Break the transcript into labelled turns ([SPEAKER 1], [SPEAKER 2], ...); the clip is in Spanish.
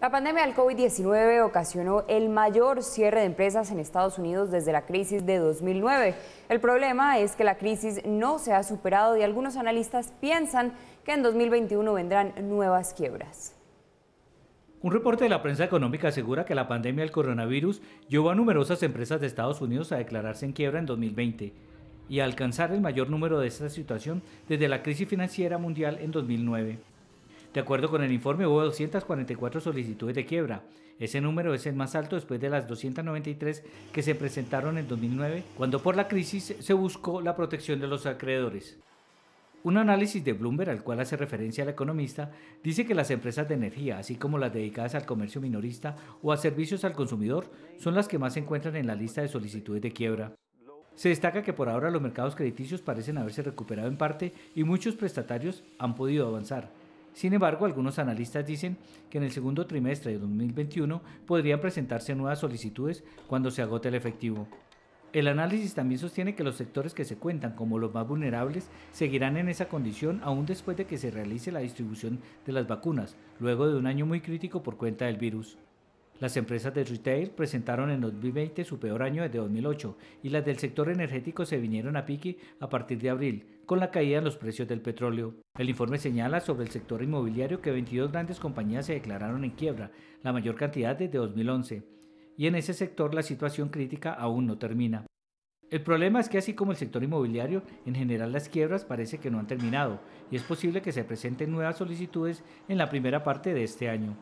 [SPEAKER 1] La pandemia del COVID-19 ocasionó el mayor cierre de empresas en Estados Unidos desde la crisis de 2009. El problema es que la crisis no se ha superado y algunos analistas piensan que en 2021 vendrán nuevas quiebras.
[SPEAKER 2] Un reporte de la prensa económica asegura que la pandemia del coronavirus llevó a numerosas empresas de Estados Unidos a declararse en quiebra en 2020 y a alcanzar el mayor número de esta situación desde la crisis financiera mundial en 2009. De acuerdo con el informe, hubo 244 solicitudes de quiebra. Ese número es el más alto después de las 293 que se presentaron en 2009, cuando por la crisis se buscó la protección de los acreedores. Un análisis de Bloomberg al cual hace referencia el economista dice que las empresas de energía, así como las dedicadas al comercio minorista o a servicios al consumidor, son las que más se encuentran en la lista de solicitudes de quiebra. Se destaca que por ahora los mercados crediticios parecen haberse recuperado en parte y muchos prestatarios han podido avanzar, sin embargo, algunos analistas dicen que en el segundo trimestre de 2021 podrían presentarse nuevas solicitudes cuando se agote el efectivo. El análisis también sostiene que los sectores que se cuentan como los más vulnerables seguirán en esa condición aún después de que se realice la distribución de las vacunas, luego de un año muy crítico por cuenta del virus. Las empresas de retail presentaron en 2020 su peor año desde 2008 y las del sector energético se vinieron a pique a partir de abril, con la caída en los precios del petróleo. El informe señala sobre el sector inmobiliario que 22 grandes compañías se declararon en quiebra, la mayor cantidad desde 2011. Y en ese sector la situación crítica aún no termina. El problema es que así como el sector inmobiliario, en general las quiebras parece que no han terminado y es posible que se presenten nuevas solicitudes en la primera parte de este año.